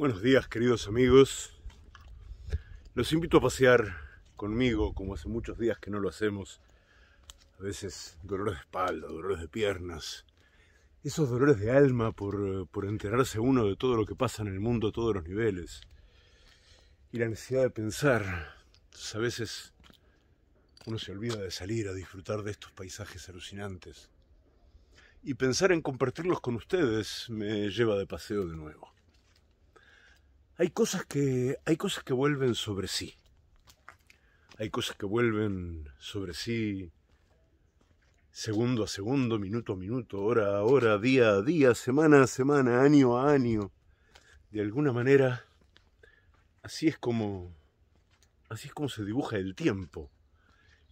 Buenos días queridos amigos. Los invito a pasear conmigo, como hace muchos días que no lo hacemos. A veces dolores de espalda, dolores de piernas. Esos dolores de alma por, enterarse uno de todo lo que pasa en el mundo a todos los niveles. Y la necesidad de pensar. a veces uno se olvida de salir a disfrutar de estos paisajes alucinantes. Y pensar en compartirlos con ustedes me lleva de paseo de nuevo. Hay cosas que, hay cosas que vuelven sobre sí. Hay cosas que vuelven sobre sí segundo a segundo, minuto a minuto, hora a hora, día a día, semana a semana, año a año. De alguna manera, así es como, así es como se dibuja el tiempo,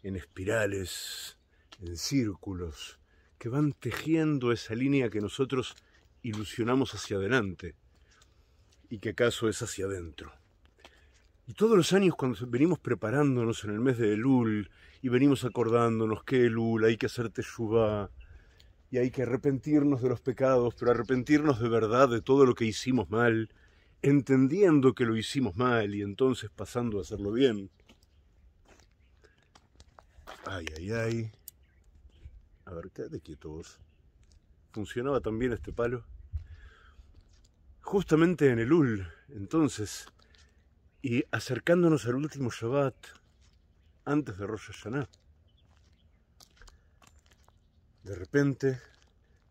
en espirales, en círculos, que van tejiendo esa línea que nosotros ilusionamos hacia adelante y que acaso es hacia adentro. Y todos los años cuando venimos preparándonos en el mes de Elul y venimos acordándonos que Elul hay que hacerte Teshuvah y hay que arrepentirnos de los pecados, pero arrepentirnos de verdad de todo lo que hicimos mal, entendiendo que lo hicimos mal y entonces pasando a hacerlo bien. Ay, ay, ay. A ver, quédate vos. ¿Funcionaba también este palo? justamente en el Ul, entonces, y acercándonos al último Shabbat, antes de Rosh Hashanah. De repente,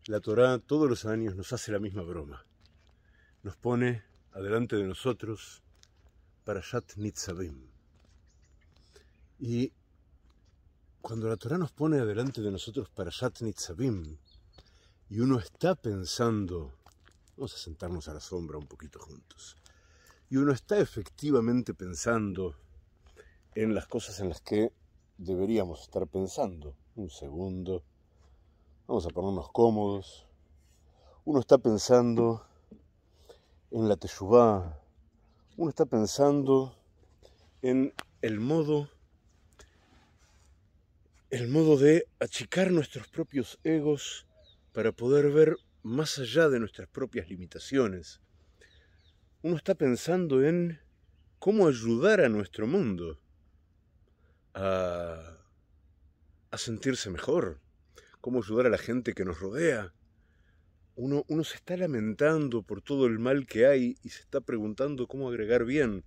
la Torá todos los años nos hace la misma broma. Nos pone adelante de nosotros para Shat Nitzavim. Y cuando la Torá nos pone adelante de nosotros para Shat Nitzavim, y uno está pensando Vamos a sentarnos a la sombra un poquito juntos. Y uno está efectivamente pensando en las cosas en las que deberíamos estar pensando. Un segundo. Vamos a ponernos cómodos. Uno está pensando en la teshuvá. Uno está pensando en el modo el modo de achicar nuestros propios egos para poder ver más allá de nuestras propias limitaciones. Uno está pensando en cómo ayudar a nuestro mundo a, sentirse mejor, cómo ayudar a la gente que nos rodea. Uno, se está lamentando por todo el mal que hay y se está preguntando cómo agregar bien.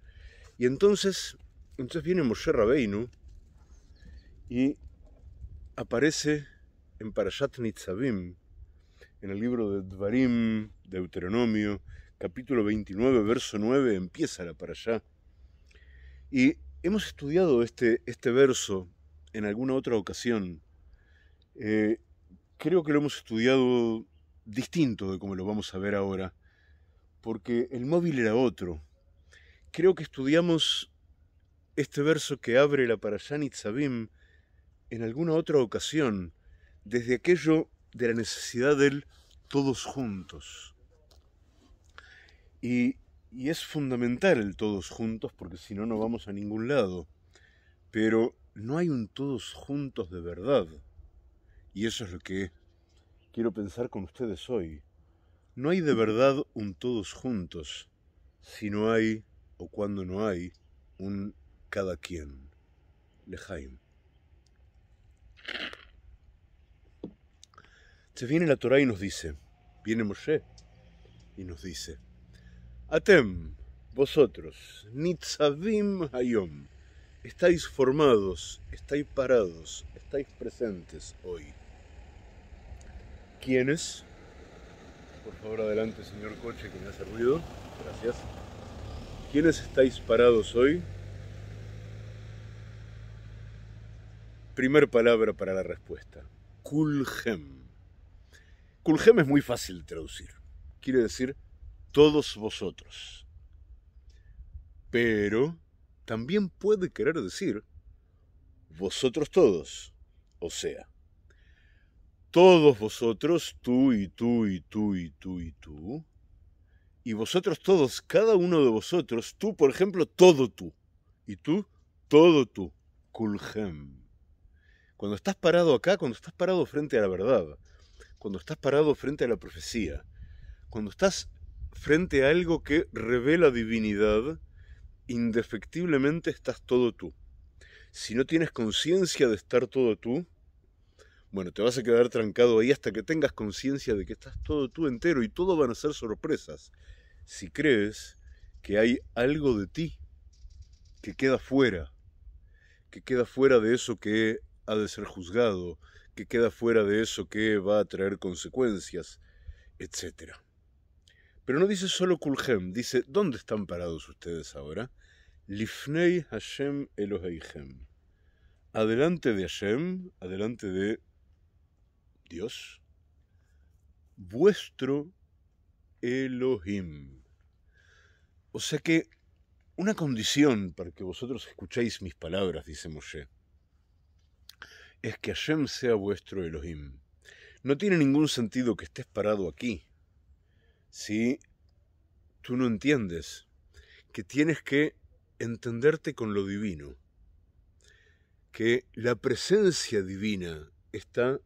Y entonces, entonces viene Moshe Rabeinu y aparece en Parashat Nitzavim en el libro de Dvarim, Deuteronomio, capítulo 29, verso 9, empieza la para allá. Y hemos estudiado este, este verso en alguna otra ocasión. Eh, creo que lo hemos estudiado distinto de como lo vamos a ver ahora, porque el móvil era otro. Creo que estudiamos este verso que abre la Parashanit Sabim en alguna otra ocasión, desde aquello de la necesidad del todos juntos. Y, es fundamental el todos juntos porque si no, no vamos a ningún lado. Pero no hay un todos juntos de verdad. Y eso es lo que quiero pensar con ustedes hoy. No hay de verdad un todos juntos, si no hay, o cuando no hay, un cada quien. Lejaim viene la Torah y nos dice, viene Moshe y nos dice, Atem, vosotros, Nitzavim Hayom, estáis formados, estáis parados, estáis presentes hoy. ¿Quiénes? Por favor, adelante, señor coche, que me hace ruido. Gracias. ¿Quiénes estáis parados hoy? Primer palabra para la respuesta. Kulhem. Kuljem es muy fácil de traducir. Quiere decir todos vosotros. Pero también puede querer decir vosotros todos. O sea, todos vosotros, tú y tú y tú y tú y tú. Y vosotros todos, cada uno de vosotros, tú por ejemplo, todo tú. Y tú, todo tú. kuljem. Cuando estás parado acá, cuando estás parado frente a la verdad, cuando estás parado frente a la profecía, cuando estás frente a algo que revela divinidad, indefectiblemente estás todo tú. Si no tienes conciencia de estar todo tú, bueno, te vas a quedar trancado ahí hasta que tengas conciencia de que estás todo tú entero y todo van a ser sorpresas. Si crees que hay algo de ti que queda fuera, que queda fuera de eso que ha de ser juzgado, que queda fuera de eso que va a traer consecuencias, etc. Pero no dice solo Kulhem, dice ¿dónde están parados ustedes ahora? Lifnei Hashem Eloheihem. Adelante de Hashem, adelante de Dios, vuestro Elohim. O sea que una condición para que vosotros escuchéis mis palabras, dice Moshe, es que Hashem sea vuestro Elohim. No tiene ningún sentido que estés parado aquí si tú no entiendes que tienes que entenderte con lo divino, que la presencia divina está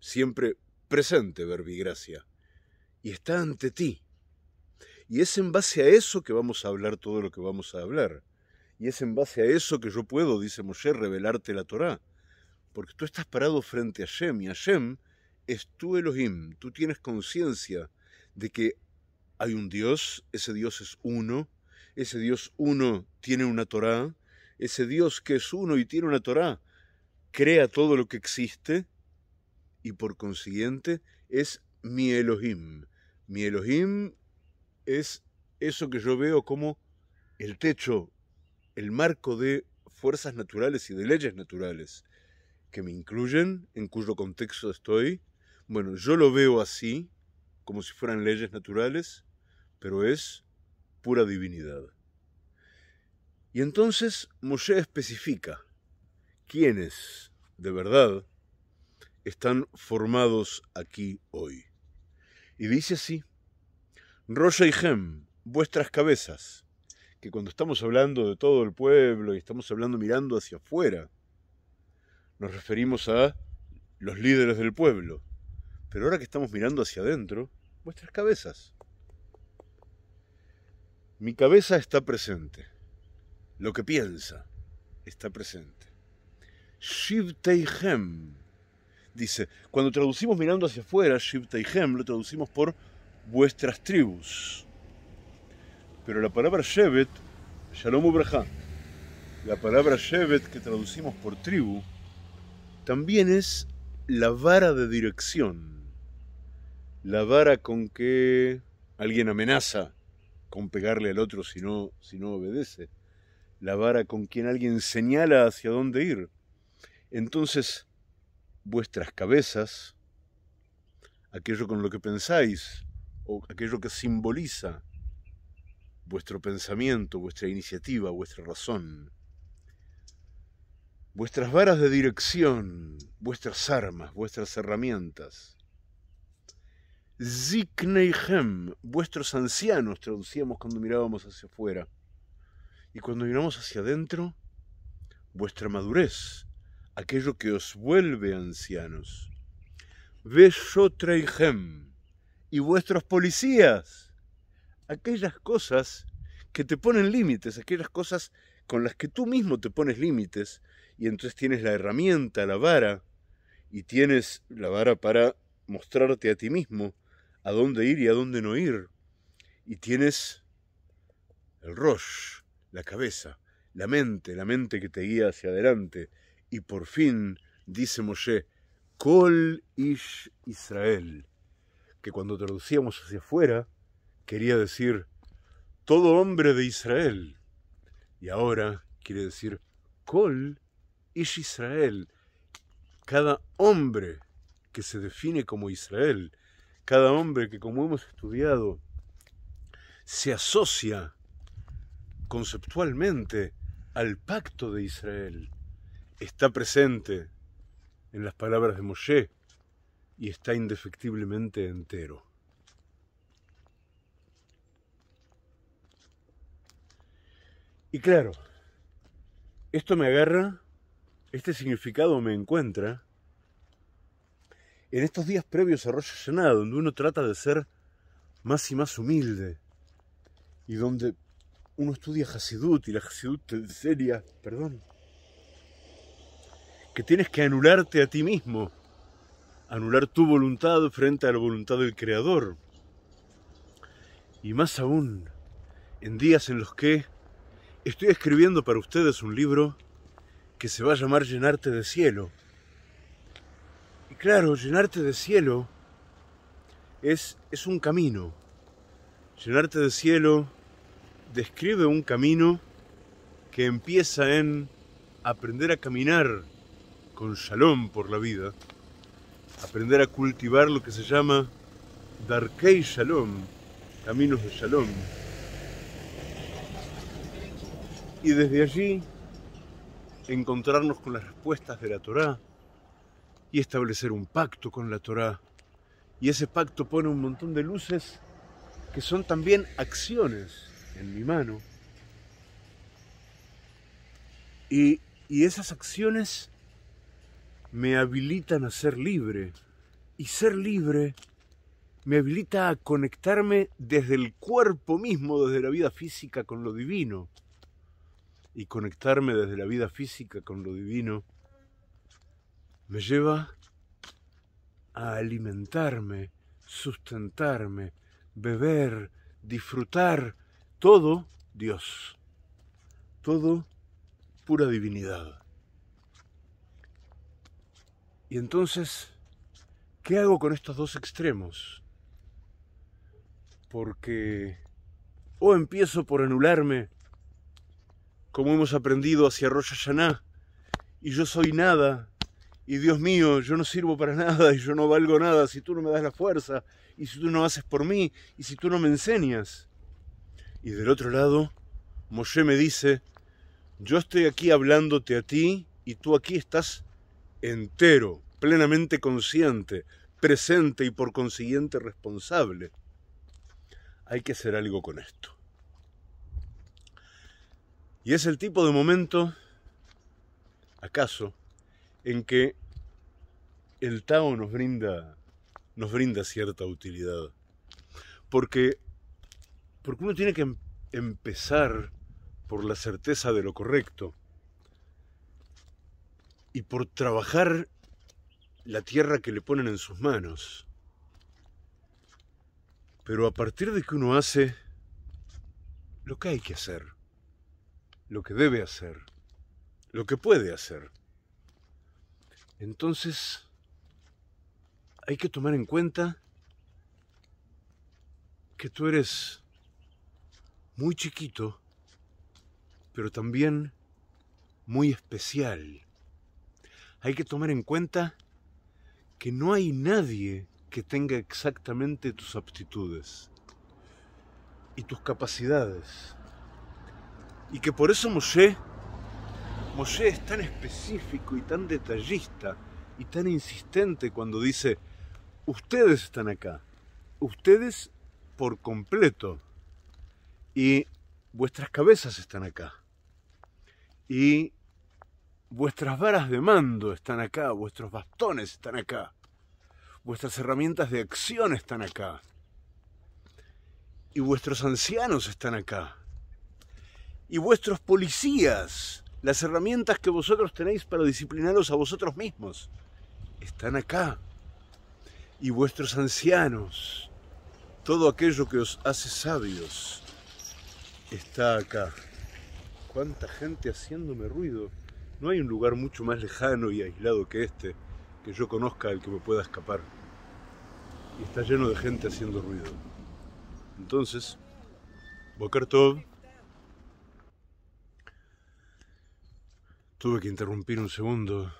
siempre presente, verbigracia, y está ante ti. Y es en base a eso que vamos a hablar todo lo que vamos a hablar. Y es en base a eso que yo puedo, dice Moshe, revelarte la Torá porque tú estás parado frente a Shem, y Hashem es tu Elohim, tú tienes conciencia de que hay un Dios, ese Dios es uno, ese Dios uno tiene una Torá, ese Dios que es uno y tiene una Torá, crea todo lo que existe y por consiguiente es mi Elohim. Mi Elohim es eso que yo veo como el techo, el marco de fuerzas naturales y de leyes naturales que me incluyen, en cuyo contexto estoy, bueno, yo lo veo así, como si fueran leyes naturales, pero es pura divinidad. Y entonces Moshe especifica quiénes, de verdad, están formados aquí hoy. Y dice así, Roya y Gem, vuestras cabezas, que cuando estamos hablando de todo el pueblo y estamos hablando mirando hacia afuera, nos referimos a los líderes del pueblo. Pero ahora que estamos mirando hacia adentro, vuestras cabezas. Mi cabeza está presente. Lo que piensa está presente. Shiv Dice, cuando traducimos mirando hacia afuera, Shiv lo traducimos por vuestras tribus. Pero la palabra Shevet, Shalom Ubraha, la palabra Shevet que traducimos por tribu, también es la vara de dirección, la vara con que alguien amenaza con pegarle al otro si no, si no obedece, la vara con quien alguien señala hacia dónde ir. Entonces, vuestras cabezas, aquello con lo que pensáis, o aquello que simboliza vuestro pensamiento, vuestra iniciativa, vuestra razón, vuestras varas de dirección, vuestras armas, vuestras herramientas. Zikneihem, vuestros ancianos, traducíamos cuando mirábamos hacia afuera. Y cuando miramos hacia adentro, vuestra madurez, aquello que os vuelve ancianos. Veshotreihem, y vuestros policías, aquellas cosas que te ponen límites, aquellas cosas con las que tú mismo te pones límites, y entonces tienes la herramienta, la vara, y tienes la vara para mostrarte a ti mismo a dónde ir y a dónde no ir, y tienes el Rosh, la cabeza, la mente, la mente que te guía hacia adelante, y por fin dice Moshe, Kol Ish Israel, que cuando traducíamos hacia afuera quería decir todo hombre de Israel, y ahora quiere decir Kol es Israel. Cada hombre que se define como Israel, cada hombre que como hemos estudiado, se asocia conceptualmente al pacto de Israel, está presente en las palabras de Moshe y está indefectiblemente entero. Y claro, esto me agarra este significado me encuentra en estos días previos a Rosh Hashanah, donde uno trata de ser más y más humilde, y donde uno estudia Hasidut, y la Hasidut te enseña, perdón, que tienes que anularte a ti mismo, anular tu voluntad frente a la voluntad del Creador. Y más aún, en días en los que estoy escribiendo para ustedes un libro que se va a llamar Llenarte de Cielo. Y claro, llenarte de cielo es, es un camino. Llenarte de cielo describe un camino que empieza en aprender a caminar con shalom por la vida, aprender a cultivar lo que se llama Darkei Shalom, caminos de shalom. Y desde allí encontrarnos con las respuestas de la Torá y establecer un pacto con la Torá. Y ese pacto pone un montón de luces que son también acciones en mi mano. Y, y esas acciones me habilitan a ser libre. Y ser libre me habilita a conectarme desde el cuerpo mismo, desde la vida física con lo divino y conectarme desde la vida física con lo divino, me lleva a alimentarme, sustentarme, beber, disfrutar, todo Dios, todo pura divinidad. Y entonces, ¿qué hago con estos dos extremos? Porque o empiezo por anularme como hemos aprendido hacia Rosh Hashanah, y yo soy nada, y Dios mío, yo no sirvo para nada, y yo no valgo nada, si tú no me das la fuerza, y si tú no haces por mí, y si tú no me enseñas. Y del otro lado, Moshe me dice, yo estoy aquí hablándote a ti, y tú aquí estás entero, plenamente consciente, presente y por consiguiente responsable. Hay que hacer algo con esto. Y es el tipo de momento, acaso, en que el Tao nos brinda, nos brinda cierta utilidad. Porque, porque uno tiene que em-, empezar por la certeza de lo correcto y por trabajar la tierra que le ponen en sus manos. Pero a partir de que uno hace lo que hay que hacer, lo que debe hacer, lo que puede hacer. Entonces, hay que tomar en cuenta que tú eres muy chiquito, pero también muy especial. Hay que tomar en cuenta que no hay nadie que tenga exactamente tus aptitudes y tus capacidades. Y que por eso Moshe, es tan específico y tan detallista y tan insistente cuando dice, ustedes están acá, ustedes por completo, y vuestras cabezas están acá, y vuestras varas de mando están acá, vuestros bastones están acá, vuestras herramientas de acción están acá, y vuestros ancianos están acá y vuestros policías, las herramientas que vosotros tenéis para disciplinaros a vosotros mismos, están acá. Y vuestros ancianos, todo aquello que os hace sabios, está acá. Cuánta gente haciéndome ruido. No hay un lugar mucho más lejano y aislado que este, que yo conozca al que me pueda escapar. Y está lleno de gente haciendo ruido. Entonces, Bokar Tuve que interrumpir un segundo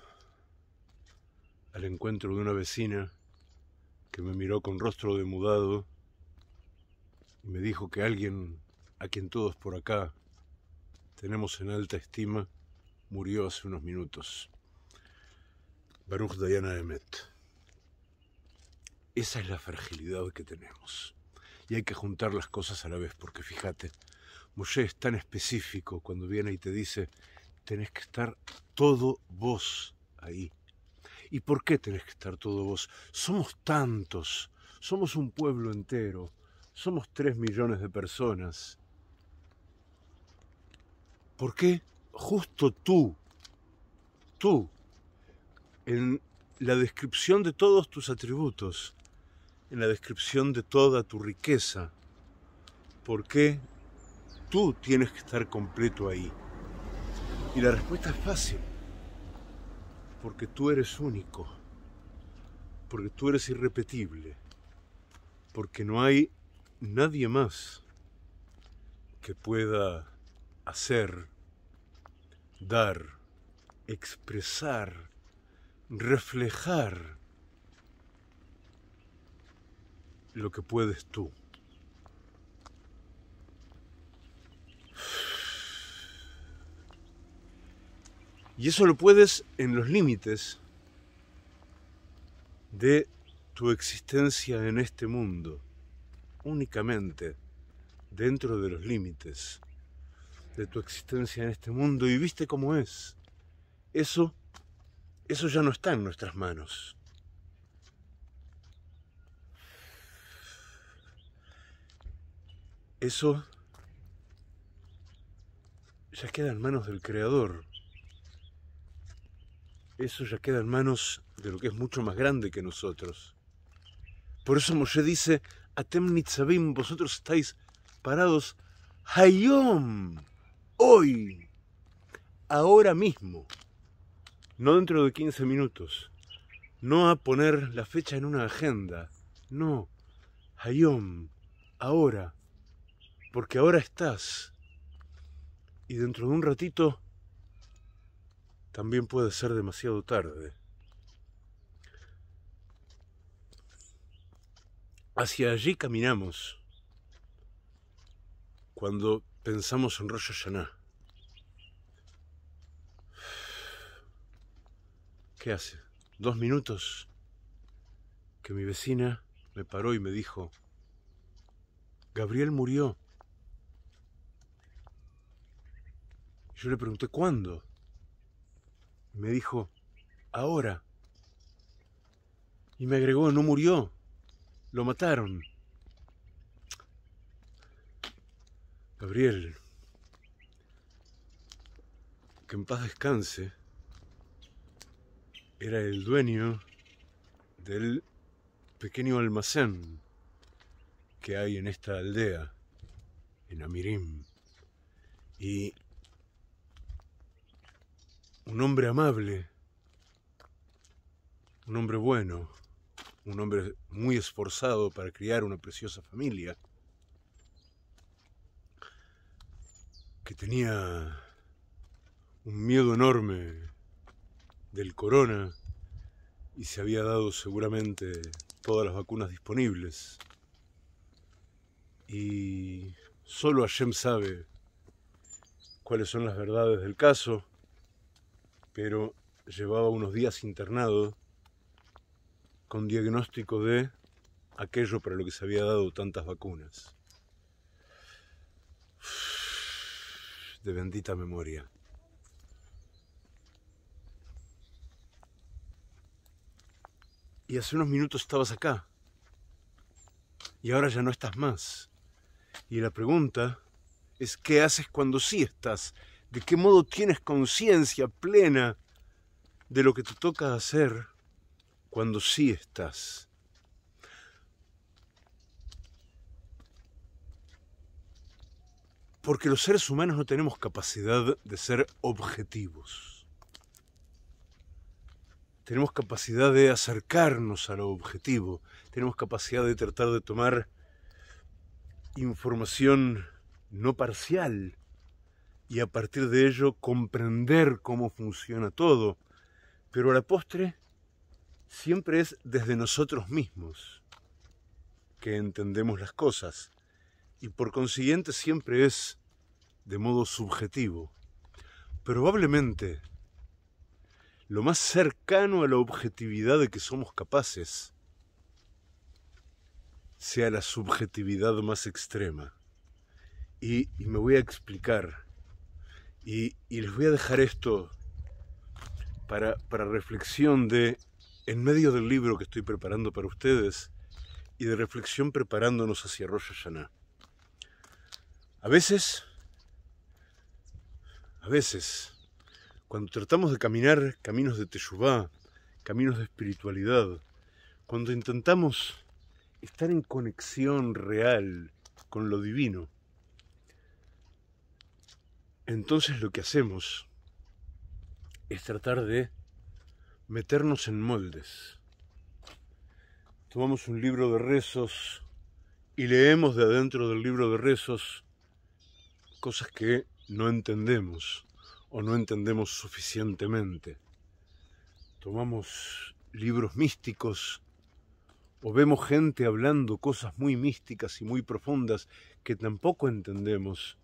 al encuentro de una vecina que me miró con rostro demudado y me dijo que alguien a quien todos por acá tenemos en alta estima murió hace unos minutos. Baruch Dayana Emet. Esa es la fragilidad que tenemos. Y hay que juntar las cosas a la vez, porque fíjate, Moshe es tan específico cuando viene y te dice, tenés que estar todo vos ahí. ¿Y por qué tenés que estar todo vos? Somos tantos, somos un pueblo entero, somos tres millones de personas. ¿Por qué justo tú, tú, en la descripción de todos tus atributos, en la descripción de toda tu riqueza? ¿Por qué tú tienes que estar completo ahí? Y la respuesta es fácil. Porque tú eres único. Porque tú eres irrepetible. Porque no hay nadie más que pueda hacer, dar, expresar, reflejar lo que puedes tú. Y eso lo puedes en los límites de tu existencia en este mundo, únicamente dentro de los límites de tu existencia en este mundo y viste cómo es. Eso, eso ya no está en nuestras manos. Eso ya queda en manos del Creador eso ya queda en manos de lo que es mucho más grande que nosotros. Por eso Moshe dice, Atem vosotros estáis parados, Hayom, hoy, ahora mismo, no dentro de 15 minutos, no a poner la fecha en una agenda, no, Hayom, ahora, porque ahora estás. Y dentro de un ratito también puede ser demasiado tarde. Hacia allí caminamos cuando pensamos en Rosh Hashanah. ¿Qué hace? Dos minutos que mi vecina me paró y me dijo, Gabriel murió. Yo le pregunté, ¿cuándo? me dijo, ahora. Y me agregó, no murió, lo mataron. Gabriel, que en paz descanse, era el dueño del pequeño almacén que hay en esta aldea, en Amirim. Y un hombre amable, un hombre bueno, un hombre muy esforzado para criar una preciosa familia, que tenía un miedo enorme del corona y se había dado seguramente todas las vacunas disponibles. Y solo Hashem sabe cuáles son las verdades del caso pero llevaba unos días internado con diagnóstico de aquello para lo que se había dado tantas vacunas. De bendita memoria. Y hace unos minutos estabas acá. Y ahora ya no estás más. Y la pregunta es, ¿qué haces cuando sí estás? de qué modo tienes conciencia plena de lo que te toca hacer cuando sí estás. Porque los seres humanos no tenemos capacidad de ser objetivos. Tenemos capacidad de acercarnos a lo objetivo. Tenemos capacidad de tratar de tomar información no parcial, y a partir de ello comprender cómo funciona todo, pero a la postre siempre es desde nosotros mismos que entendemos las cosas y por consiguiente siempre es de modo subjetivo. Probablemente lo más cercano a la objetividad de que somos capaces sea la subjetividad más extrema. Y, me voy a explicar y, les voy a dejar esto para, reflexión de, en medio del libro que estoy preparando para ustedes, y de reflexión preparándonos hacia Rosh Hashanah. A veces, a veces, cuando tratamos de caminar caminos de Teshuvah, caminos de espiritualidad, cuando intentamos estar en conexión real con lo divino, entonces lo que hacemos es tratar de meternos en moldes. Tomamos un libro de rezos y leemos de adentro del libro de rezos cosas que no entendemos o no entendemos suficientemente. Tomamos libros místicos o vemos gente hablando cosas muy místicas y muy profundas que tampoco entendemos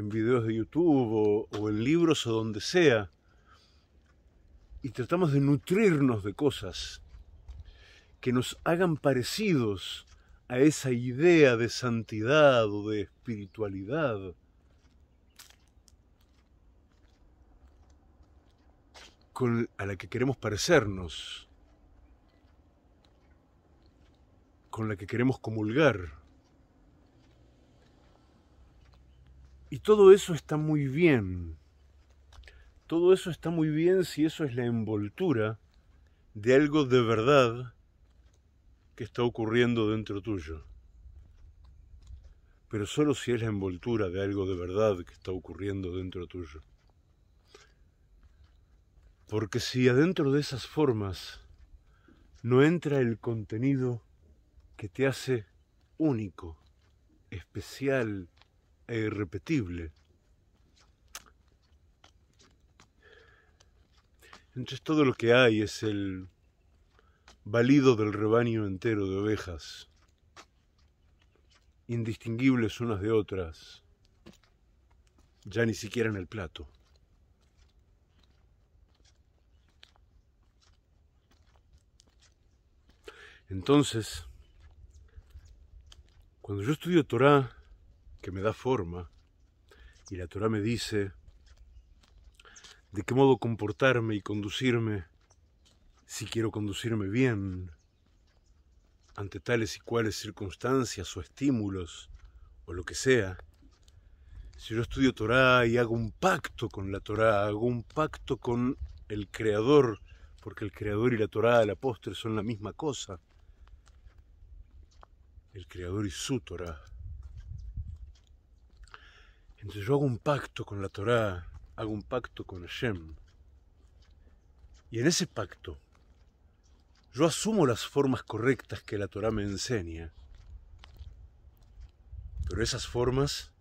en videos de YouTube o, en libros o donde sea, y tratamos de nutrirnos de cosas que nos hagan parecidos a esa idea de santidad o de espiritualidad. Con, a la que queremos parecernos, con la que queremos comulgar. Y todo eso está muy bien. Todo eso está muy bien si eso es la envoltura de algo de verdad que está ocurriendo dentro tuyo. Pero solo si es la envoltura de algo de verdad que está ocurriendo dentro tuyo. Porque si adentro de esas formas no entra el contenido que te hace único, especial, e irrepetible. Entonces todo lo que hay es el valido del rebaño entero de ovejas, indistinguibles unas de otras, ya ni siquiera en el plato. Entonces, cuando yo estudio Torah, que me da forma. Y la Torah me dice de qué modo comportarme y conducirme si quiero conducirme bien ante tales y cuales circunstancias o estímulos o lo que sea. Si yo estudio Torah y hago un pacto con la Torah, hago un pacto con el Creador, porque el Creador y la Torah, la postre, son la misma cosa. El Creador y su Torah. Entonces yo hago un pacto con la Torá, hago un pacto con Hashem. Y en ese pacto yo asumo las formas correctas que la Torá me enseña. Pero esas formas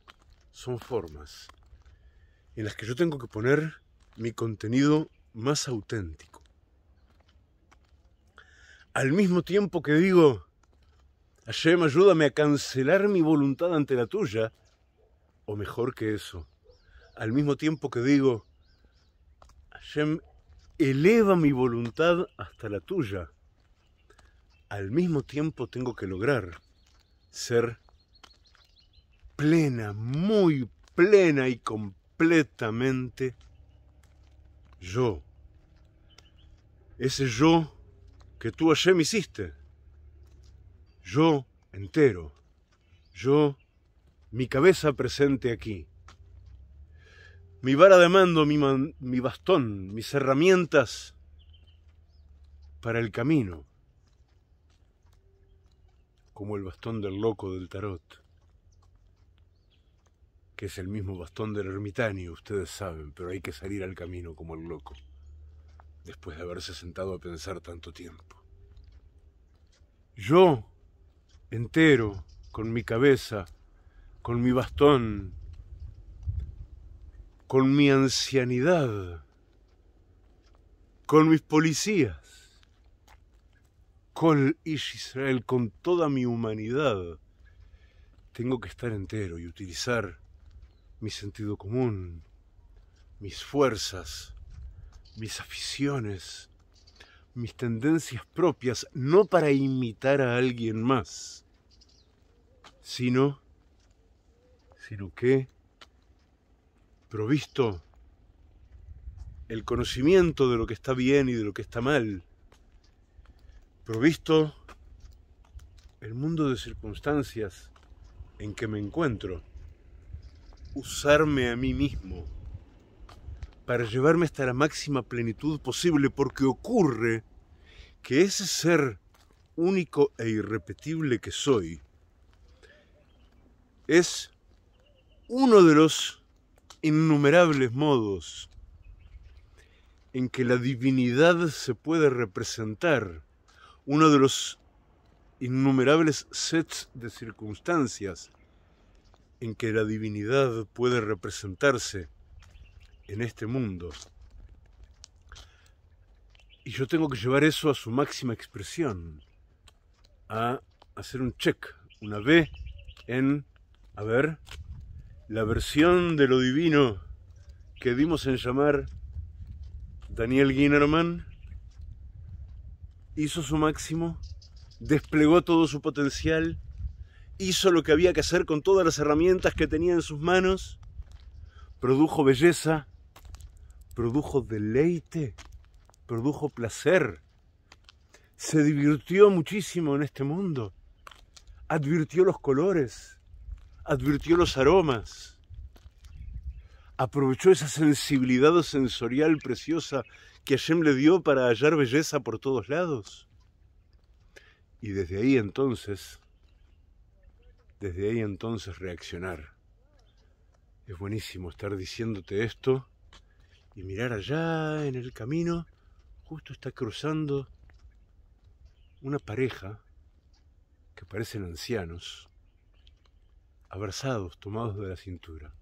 son formas en las que yo tengo que poner mi contenido más auténtico. Al mismo tiempo que digo, Hashem, ayúdame a cancelar mi voluntad ante la tuya, o mejor que eso. Al mismo tiempo que digo, Hashem, eleva mi voluntad hasta la tuya. Al mismo tiempo tengo que lograr ser plena, muy plena y completamente yo. Ese yo que tú Hashem hiciste. Yo entero. Yo mi cabeza presente aquí, mi vara de mando, mi, bastón, mis herramientas para el camino, como el bastón del loco del tarot, que es el mismo bastón del ermitaño, ustedes saben, pero hay que salir al camino como el loco, después de haberse sentado a pensar tanto tiempo. Yo, entero, con mi cabeza, con mi bastón, con mi ancianidad, con mis policías, con Israel, con toda mi humanidad. Tengo que estar entero y utilizar mi sentido común, mis fuerzas, mis aficiones, mis tendencias propias, no para imitar a alguien más, sino sino que provisto el conocimiento de lo que está bien y de lo que está mal, provisto el mundo de circunstancias en que me encuentro, usarme a mí mismo para llevarme hasta la máxima plenitud posible, porque ocurre que ese ser único e irrepetible que soy es uno de los innumerables modos en que la divinidad se puede representar, uno de los innumerables sets de circunstancias en que la divinidad puede representarse en este mundo. Y yo tengo que llevar eso a su máxima expresión, a hacer un check, una B en, a ver, la versión de lo divino que dimos en llamar Daniel Ginnerman hizo su máximo, desplegó todo su potencial, hizo lo que había que hacer con todas las herramientas que tenía en sus manos, produjo belleza, produjo deleite, produjo placer, se divirtió muchísimo en este mundo, advirtió los colores, advirtió los aromas, aprovechó esa sensibilidad sensorial preciosa que Hashem le dio para hallar belleza por todos lados. Y desde ahí entonces, desde ahí entonces reaccionar. Es buenísimo estar diciéndote esto y mirar allá en el camino, justo está cruzando una pareja que parecen ancianos abrazados, tomados de la cintura.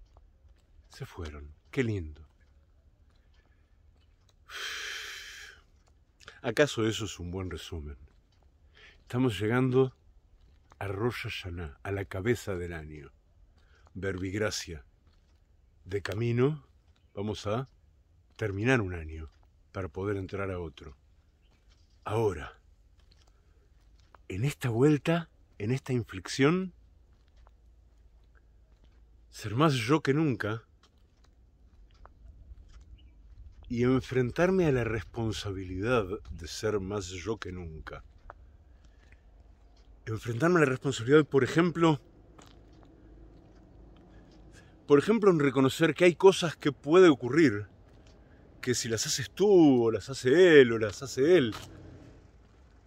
Se fueron. Qué lindo. ¿Acaso eso es un buen resumen? Estamos llegando a Rosh Hashanah, a la cabeza del año. Verbigracia. De camino vamos a terminar un año para poder entrar a otro. Ahora, en esta vuelta, en esta inflexión, ser más yo que nunca y enfrentarme a la responsabilidad de ser más yo que nunca. Enfrentarme a la responsabilidad, por ejemplo, por ejemplo, en reconocer que hay cosas que puede ocurrir, que si las haces tú, o las hace él, o las hace él,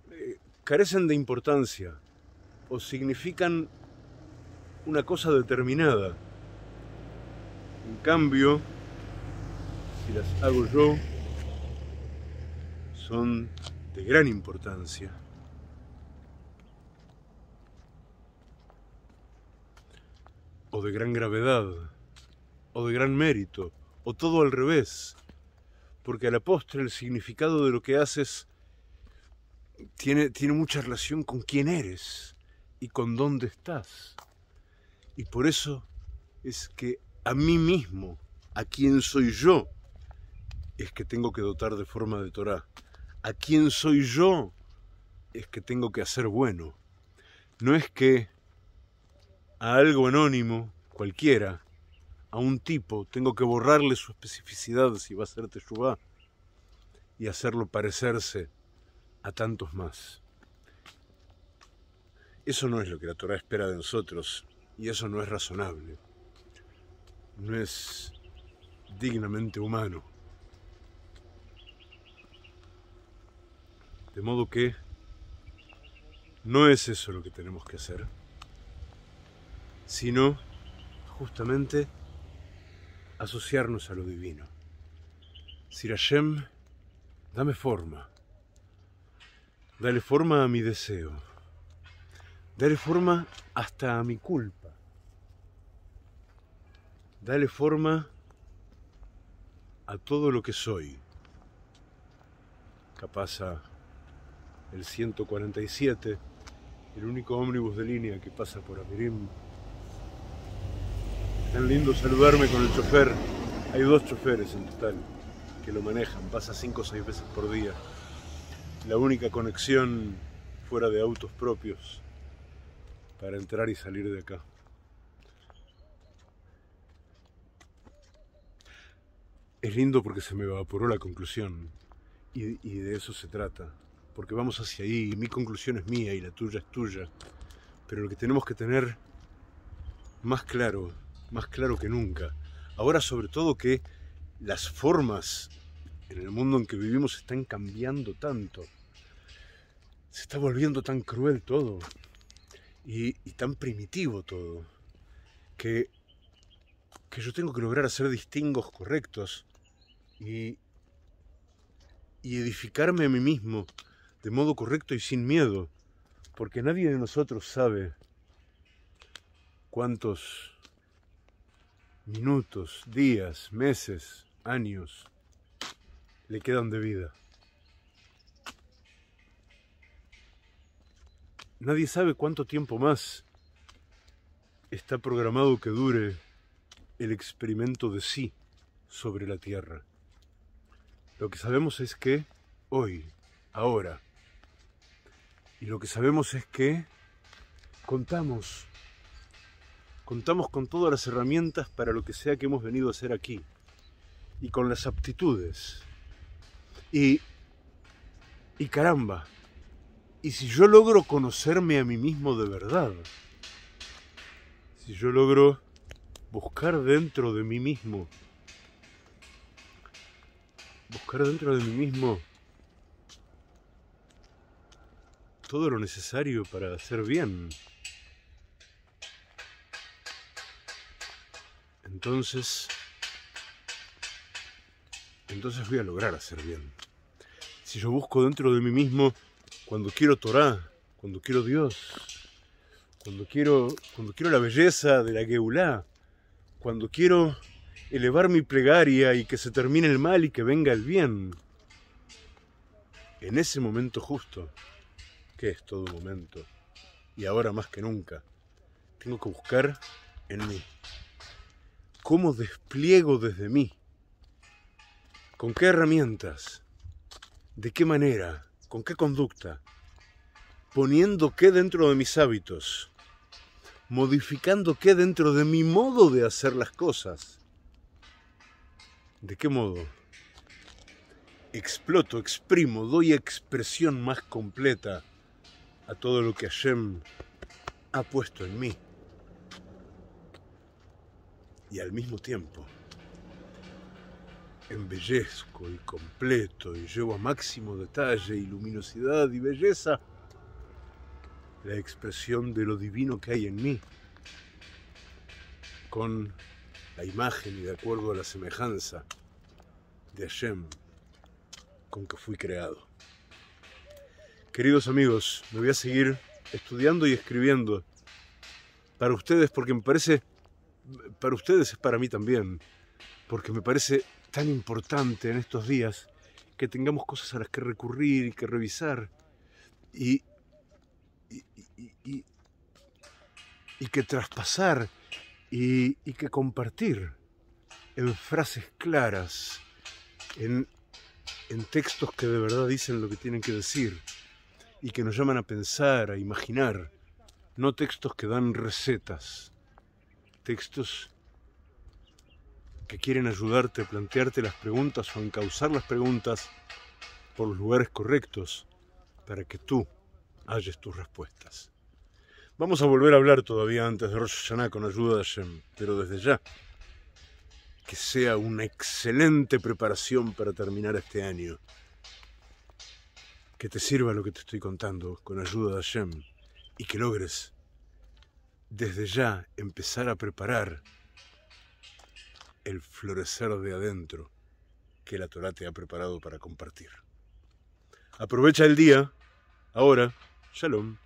eh, carecen de importancia, o significan una cosa determinada cambio, si las hago yo, son de gran importancia. O de gran gravedad, o de gran mérito, o todo al revés, porque a la postre el significado de lo que haces tiene, tiene mucha relación con quién eres y con dónde estás. Y por eso es que a mí mismo, a quien soy yo, es que tengo que dotar de forma de Torah. A quien soy yo, es que tengo que hacer bueno. No es que a algo anónimo, cualquiera, a un tipo, tengo que borrarle su especificidad si va a ser Teshuvah y hacerlo parecerse a tantos más. Eso no es lo que la Torah espera de nosotros y eso no es razonable no es dignamente humano. De modo que no es eso lo que tenemos que hacer, sino justamente asociarnos a lo divino. Sirayem, dame forma. Dale forma a mi deseo. Dale forma hasta a mi culpa Dale forma a todo lo que soy. pasa el 147, el único ómnibus de línea que pasa por Amirim. Tan lindo saludarme con el chofer. Hay dos choferes en total que lo manejan, pasa cinco o seis veces por día. La única conexión fuera de autos propios para entrar y salir de acá. Es lindo porque se me evaporó la conclusión y, de eso se trata, porque vamos hacia ahí, mi conclusión es mía y la tuya es tuya, pero lo que tenemos que tener más claro, más claro que nunca, ahora sobre todo que las formas en el mundo en que vivimos están cambiando tanto, se está volviendo tan cruel todo y, tan primitivo todo, que, que yo tengo que lograr hacer distingos correctos y, edificarme a mí mismo de modo correcto y sin miedo, porque nadie de nosotros sabe cuántos minutos, días, meses, años le quedan de vida. Nadie sabe cuánto tiempo más está programado que dure el experimento de sí sobre la Tierra. Lo que sabemos es que hoy, ahora, y lo que sabemos es que contamos, contamos con todas las herramientas para lo que sea que hemos venido a hacer aquí, y con las aptitudes. Y, y caramba, y si yo logro conocerme a mí mismo de verdad, si yo logro buscar dentro de mí mismo Buscar dentro de mí mismo todo lo necesario para hacer bien. Entonces, entonces voy a lograr hacer bien. Si yo busco dentro de mí mismo cuando quiero Torah, cuando quiero Dios, cuando quiero, cuando quiero la belleza de la Geulá, cuando quiero elevar mi plegaria y que se termine el mal y que venga el bien. En ese momento justo, que es todo momento, y ahora más que nunca, tengo que buscar en mí. ¿Cómo despliego desde mí? ¿Con qué herramientas? ¿De qué manera? ¿Con qué conducta? ¿Poniendo qué dentro de mis hábitos? ¿Modificando qué dentro de mi modo de hacer las cosas? ¿De qué modo? Exploto, exprimo, doy expresión más completa a todo lo que Hashem ha puesto en mí. Y al mismo tiempo embellezco y completo y llevo a máximo detalle y luminosidad y belleza la expresión de lo divino que hay en mí con imagen y de acuerdo a la semejanza de Hashem con que fui creado. Queridos amigos, me voy a seguir estudiando y escribiendo para ustedes porque me parece, para ustedes es para mí también, porque me parece tan importante en estos días que tengamos cosas a las que recurrir y que revisar y, y, y que traspasar y, que compartir en frases claras, en, en textos que de verdad dicen lo que tienen que decir y que nos llaman a pensar, a imaginar, no textos que dan recetas, textos que quieren ayudarte a plantearte las preguntas o encauzar las preguntas por los lugares correctos para que tú halles tus respuestas. Vamos a volver a hablar todavía antes de Rosh Hashanah con ayuda de Hashem, pero desde ya, que sea una excelente preparación para terminar este año. Que te sirva lo que te estoy contando con ayuda de Hashem y que logres desde ya empezar a preparar el florecer de adentro que la Torah te ha preparado para compartir. Aprovecha el día, ahora, shalom.